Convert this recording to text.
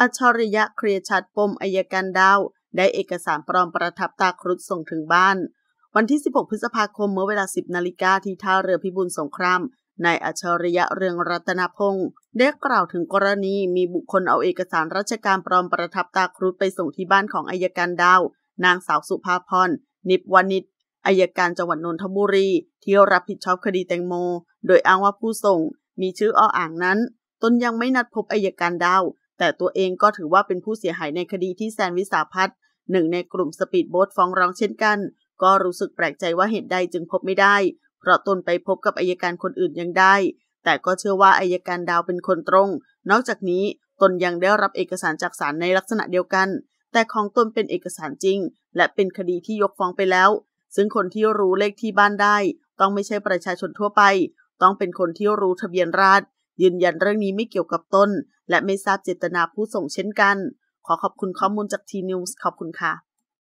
อัจฉริยะเคลียชัดปมอายการดาวได้เอกสารปลอมประทับตาครุฑส่งถึงบ้าน วันที่ 16 พฤษภาคมเมื่อเวลา 10 นาฬิกาที่ท่าเรือพิบูลสงครามนายอัจฉริยะเรืองรัตนพงศ์ได้กล่าวถึงกรณีมีบุคคลเอาเอกสารราชการปลอมประทับตาครุฑไปส่งที่บ้านของอายการดาว นางสาวสุภาพรนิบวนิชอายการจังหวัดนนทบุรีที่รับผิดชอบคดีแตงโม โดยอ้างว่าผู้ส่ง มีชื่ออ้ออ่างนั้น ตนยังไม่นัดพบอายการดาวแต่ตัวเองก็ถือว่าเป็นผู้เสียหายในคดีที่แซนวิสาพัฒน์หนึ่งในกลุ่มสปีดโบ๊ทฟ้องร้องเช่นกัน ก็รู้สึกแปลกใจว่าเหตุใดจึงพบไม่ได้ เพราะตนไปพบกับอายการคนอื่นยังได้ แต่ก็เชื่อว่าอายการดาวเป็นคนตรง นอกจากนี้ตนยังได้รับเอกสารจากศาลในลักษณะเดียวกัน แต่ของตนเป็นเอกสารจริง และเป็นคดีที่ยกฟ้องไปแล้ว ซึ่งคนที่รู้เลขที่บ้านได้ ต้องไม่ใช่ประชาชนทั่วไป ต้องเป็นคนที่รู้ทะเบียนราษฎร์ยืนยันเรื่องนี้ไม่เกี่ยวกับตนและไม่ทราบเจตนาผู้ส่งเช่นกัน ขอขอบคุณข้อมูลจากทีนิวส์ขอบคุณค่ะ